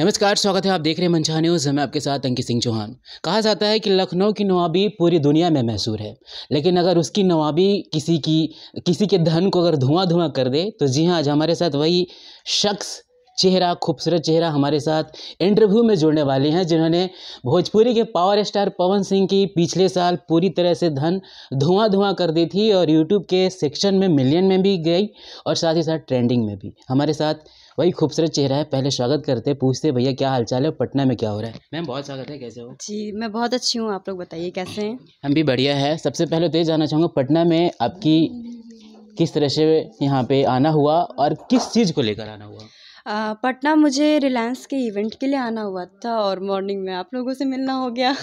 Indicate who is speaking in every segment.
Speaker 1: नमस्कार स्वागत है आप देख रहे हैं मंचा न्यूज़ मैं आपके साथ अंकित सिंह चौहान कहा जाता है कि लखनऊ की नवाबी पूरी दुनिया में मशहूर है लेकिन अगर उसकी नवाबी किसी की किसी के धन को अगर धुआं धुआं कर दे तो जी हाँ आज हमारे साथ वही शख्स चेहरा खूबसूरत चेहरा हमारे साथ इंटरव्यू में जुड़ने वाले हैं जिन्होंने भोजपुरी के पावर स्टार पवन सिंह की पिछले साल पूरी तरह से धन धुआं धुआं कर दी थी और यूट्यूब के सेक्शन में मिलियन में भी गई और साथ ही साथ ट्रेंडिंग में भी हमारे साथ वही खूबसूरत चेहरा है पहले स्वागत करते पूछते भैया क्या हालचाल है पटना में क्या हो रहा है
Speaker 2: मैम बहुत स्वागत है कैसे हो जी मैं बहुत अच्छी हूँ आप लोग बताइए कैसे हैं
Speaker 1: हम भी बढ़िया है सबसे पहले तो ये जानना चाहूँगा पटना में आपकी किस तरह से यहाँ पे आना हुआ और किस चीज़ को लेकर आना
Speaker 2: हुआ पटना मुझे रिलायंस के इवेंट के लिए आना हुआ था और मॉर्निंग में आप लोगों से मिलना हो गया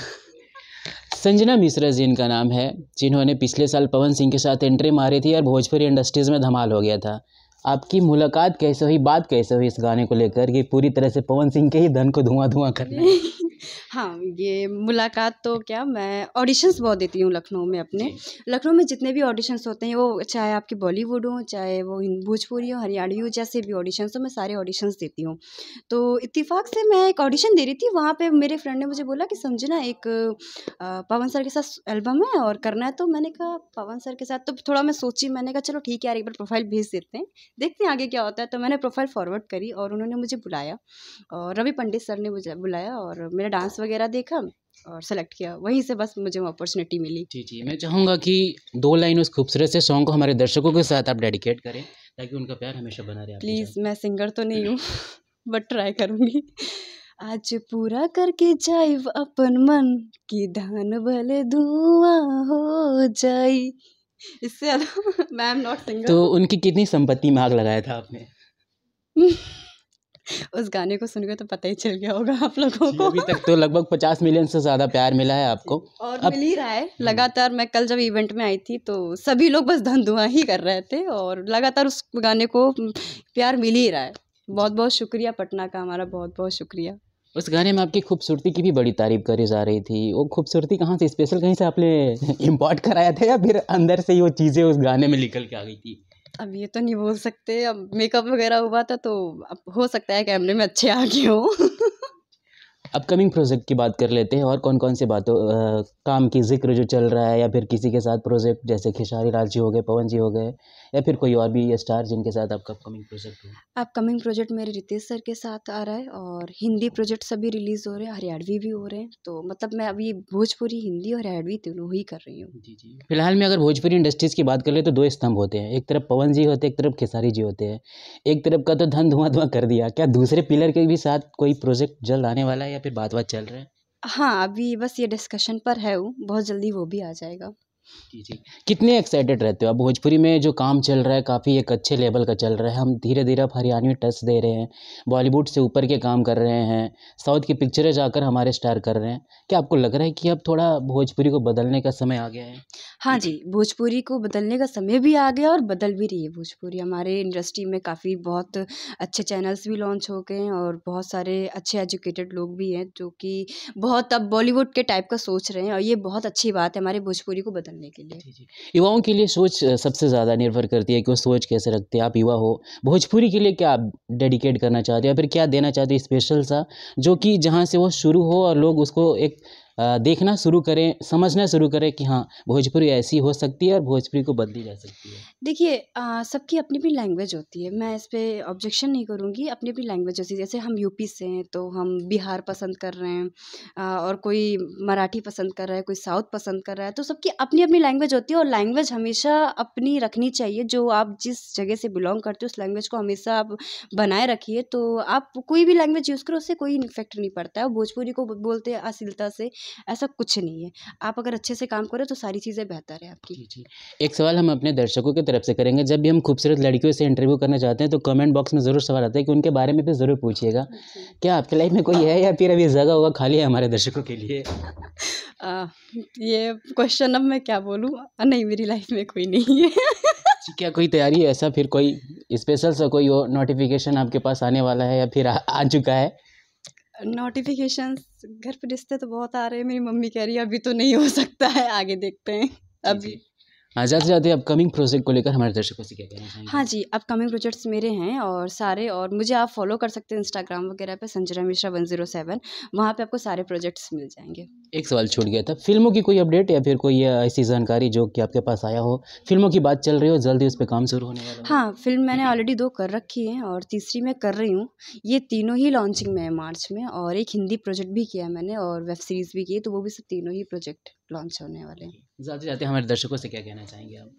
Speaker 1: संजना मिश्रा जी इनका नाम है जिन्होंने पिछले साल पवन सिंह के साथ एंट्री मारी थी और भोजपुरी इंडस्ट्रीज़ में धमाल हो गया था आपकी मुलाकात कैसे हुई बात कैसे हुई इस गाने को लेकर कि पूरी तरह से पवन सिंह के ही धन को धुआं धुआं करना
Speaker 2: हाँ ये मुलाकात तो क्या मैं ऑडिशन्स बहुत देती हूँ लखनऊ में अपने लखनऊ में जितने भी ऑडिशन्स होते हैं वो चाहे आपके बॉलीवुड हों चाहे वो भोजपुरी हो हरियाणवी हो जैसे भी ऑडिशन्स हो मैं सारे ऑडिशन्स देती हूँ तो इत्तेफाक से मैं एक ऑडिशन दे रही थी वहाँ पर मेरे फ्रेंड ने मुझे बोला कि समझे ना एक पवन सर के साथ एल्बम है और करना है तो मैंने कहा पवन सर के साथ तो थोड़ा मैं सोची मैंने कहा चलो ठीक है यार एक बार प्रोफाइल भेज देते हैं देखते हैं आगे क्या होता है तो मैंने प्रोफाइल फॉरवर्ड करी और उन्होंने मुझे बुलाया और रवि पंडित सर ने मुझे बुलाया और मेरा डांस वगैरह देखा और सेलेक्ट किया वहीं से बस मुझे वो अपॉर्चुनिटी मिली जी जी
Speaker 1: मैं चाहूँगा कि दो लाइन उस खूबसूरत से सॉन्ग को हमारे दर्शकों के साथ आप डेडिकेट करें ताकि उनका प्यार हमेशा बना रहे
Speaker 2: प्लीज़ मैं सिंगर तो नहीं हूँ बट ट्राई करूँगी आज पूरा करके जाए अपन मन की धान भले धुआं हो जाए इससे मैम नॉट सिंगर तो
Speaker 1: उनकी कितनी संपत्ति में आग लगाया था आपने
Speaker 2: उस
Speaker 1: गाने को सुनकर तो पता ही चल गया होगा आप लोगों को अभी तक तो लगभग पचास मिलियन से ज़्यादा प्यार मिला है आपको
Speaker 2: और अब... मिल ही रहा है हम्म। लगातार मैं कल जब इवेंट में आई थी तो सभी लोग बस धन धुआं ही कर रहे थे और लगातार उस गाने को हम्म, प्यार मिल ही रहा है बहुत बहुत शुक्रिया पटना का हमारा बहुत बहुत शुक्रिया
Speaker 1: उस गाने में आपकी खूबसूरती की भी बड़ी तारीफ करी जा रही थी वो खूबसूरती कहाँ से स्पेशल कहीं से आपने इम्पोर्ट कराया था या फिर अंदर से ही वो चीज़ें उस गाने में निकल के आ गई थी
Speaker 2: अब ये तो नहीं बोल सकते अब मेकअप वगैरह हुआ था तो अब हो सकता है कैमरे में अच्छे आ गए हों
Speaker 1: अपकमिंग प्रोजेक्ट की बात कर लेते हैं और कौन कौन से बातों काम की जिक्र जो चल रहा है या फिर किसी के साथ प्रोजेक्ट जैसे खेसारी लाल जी हो गए पवन जी हो गए या फिर कोई और भी स्टार जिनके साथ आपका अपकमिंग प्रोजेक्ट हो
Speaker 2: अपकमिंग प्रोजेक्ट मेरे रितेश सर के साथ आ रहा है और हिंदी प्रोजेक्ट सभी रिलीज़ हो रहे हैं हरियाणवी भी हो रहे हैं तो मतलब मैं अभी भोजपुरी हिंदी और हरियाणवी दोनों ही कर रही हूँ जी
Speaker 1: जी फिलहाल में अगर भोजपुरी इंडस्ट्रीज़ की बात कर ले तो दो स्तंभ होते हैं एक तरफ पवन जी होते हैं एक तरफ खेसारी जी होते हैं एक तरफ का तो धन धुआं धुआं कर दिया क्या दूसरे पिलर के भी साथ कोई प्रोजेक्ट जल्द आने वाला है फिर बात वात चल रहे हैं
Speaker 2: हाँ अभी बस ये डिस्कशन पर है वो बहुत जल्दी वो भी आ जाएगा
Speaker 1: जी जी कितने एक्साइटेड रहते हो आप भोजपुरी में जो काम चल रहा है काफ़ी एक अच्छे लेवल का चल रहा है हम धीरे धीरे अब हरियाणवी टच दे रहे हैं बॉलीवुड से ऊपर के काम कर रहे हैं साउथ की पिक्चरें जाकर हमारे स्टार कर रहे हैं क्या आपको लग रहा है कि अब थोड़ा भोजपुरी को बदलने का समय आ गया है
Speaker 2: हाँ जी भोजपुरी को बदलने का समय भी आ गया और बदल भी रही है भोजपुरी हमारे इंडस्ट्री में काफ़ी बहुत अच्छे चैनल्स भी लॉन्च हो गए हैं और बहुत सारे अच्छे एजुकेटेड लोग भी हैं जो कि बहुत अब बॉलीवुड के टाइप का सोच रहे हैं और ये बहुत अच्छी बात है हमारे भोजपुरी को बदल करने के लिए
Speaker 1: युवाओं के लिए सोच सबसे ज़्यादा निर्भर करती है कि वो सोच कैसे रखते हैं आप युवा हो भोजपुरी के लिए क्या आप डेडिकेट करना चाहते हो या फिर क्या देना चाहते हो स्पेशल सा जो कि जहाँ से वो शुरू हो और लोग उसको एक देखना शुरू करें समझना शुरू करें कि हाँ भोजपुरी ऐसी हो सकती है और भोजपुरी को बदली जा सकती है
Speaker 2: देखिए सबकी अपनी अपनी लैंग्वेज होती है मैं इस पर ऑब्जेक्शन नहीं करूँगी अपनी अपनी लैंग्वेज होती है जैसे हम यूपी से हैं तो हम बिहार पसंद कर रहे हैं और कोई मराठी पसंद कर रहा है कोई साउथ पसंद कर रहा है तो सबकी अपनी अपनी लैंग्वेज होती है और लैंग्वेज हमेशा अपनी रखनी चाहिए जो आप जिस जगह से बिलोंग करते हो उस लैंग्वेज को हमेशा आप बनाए रखिए तो आप कोई भी लैंग्वेज यूज़ करो उससे कोई इफेक्ट नहीं पड़ता है भोजपुरी को बोलते हैं अशीलता से ऐसा कुछ नहीं है आप अगर अच्छे से काम करो तो सारी चीज़ें बेहतर है आपकी जी
Speaker 1: एक सवाल हम अपने दर्शकों की तरफ से करेंगे जब भी हम खूबसूरत लड़कियों से इंटरव्यू करना चाहते हैं तो कमेंट बॉक्स में ज़रूर सवाल आता है कि उनके बारे में भी ज़रूर पूछिएगा क्या आपकी लाइफ में कोई है या फिर अभी जगह होगा खाली है हमारे दर्शकों के लिए
Speaker 2: ये क्वेश्चन अब मैं क्या बोलूँ नहीं मेरी लाइफ में कोई नहीं है
Speaker 1: क्या कोई तैयारी है ऐसा फिर कोई स्पेशल सा कोई नोटिफिकेशन आपके पास आने वाला है या फिर आ, आ चुका है
Speaker 2: नोटिफिकेशंस घर पर रिश्ते तो बहुत आ रहे हैं मेरी मम्मी कह रही है अभी तो नहीं हो सकता है आगे देखते हैं अभी
Speaker 1: हाँ जाते जाते अपकमिंग प्रोजेक्ट को लेकर हमारे दर्शकों से क्या कहना चाहेंगे
Speaker 2: हाँ जी अपकमिंग प्रोजेक्ट्स मेरे हैं और सारे और मुझे आप फॉलो कर सकते हैं इंस्टाग्राम वगैरह पे Sanjana Mishra one zero seven वहाँ पर आपको सारे प्रोजेक्ट्स मिल जाएंगे
Speaker 1: एक सवाल छूट गया था फिल्मों की कोई अपडेट या फिर कोई ऐसी जानकारी जो कि आपके पास आया हो फिल्मों की बात चल रही हो जल्दी उस पर काम शुरू होने वाला
Speaker 2: हाँ फिल्म मैंने ऑलरेडी दो कर रखी है और तीसरी मैं कर रही हूँ ये तीनों ही लॉन्चिंग में है मार्च में और एक हिंदी प्रोजेक्ट भी किया मैंने और वेब सीरीज़ भी की तो वो भी सब तीनों ही प्रोजेक्ट लॉन्च होने वाले हैं
Speaker 1: जाते जाते हमारे दर्शकों से क्या कहना चाहेंगे आप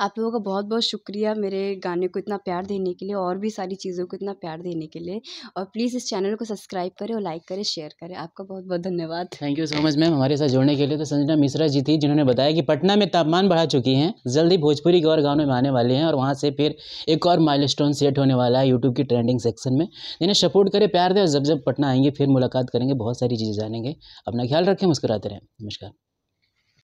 Speaker 2: आप लोगों का बहुत बहुत शुक्रिया मेरे गाने को इतना प्यार देने के लिए और भी सारी चीज़ों को इतना प्यार देने के लिए और प्लीज़ इस चैनल को सब्सक्राइब करें और लाइक करें शेयर करें आपका बहुत बहुत धन्यवाद थैंक
Speaker 1: यू सो मच आज मैम हमारे साथ जोड़ने के लिए तो संजना मिश्रा जी थी जिन्होंने बताया कि पटना में तापमान बढ़ा चुकी हैं जल्द ही भोजपुरी गौर गाँव में आने वाले हैं और वहाँ से फिर एक और माइलस्टोन सेट होने वाला है यूट्यूब की ट्रेंडिंग सेक्शन में जिन्हें सपोर्ट करें प्यार दें और जब जब पटना आएंगे फिर मुलाकात करेंगे बहुत सारी चीज़ें जानेंगे अपना ख्याल रखें मुस्कुराते रहें नमस्कार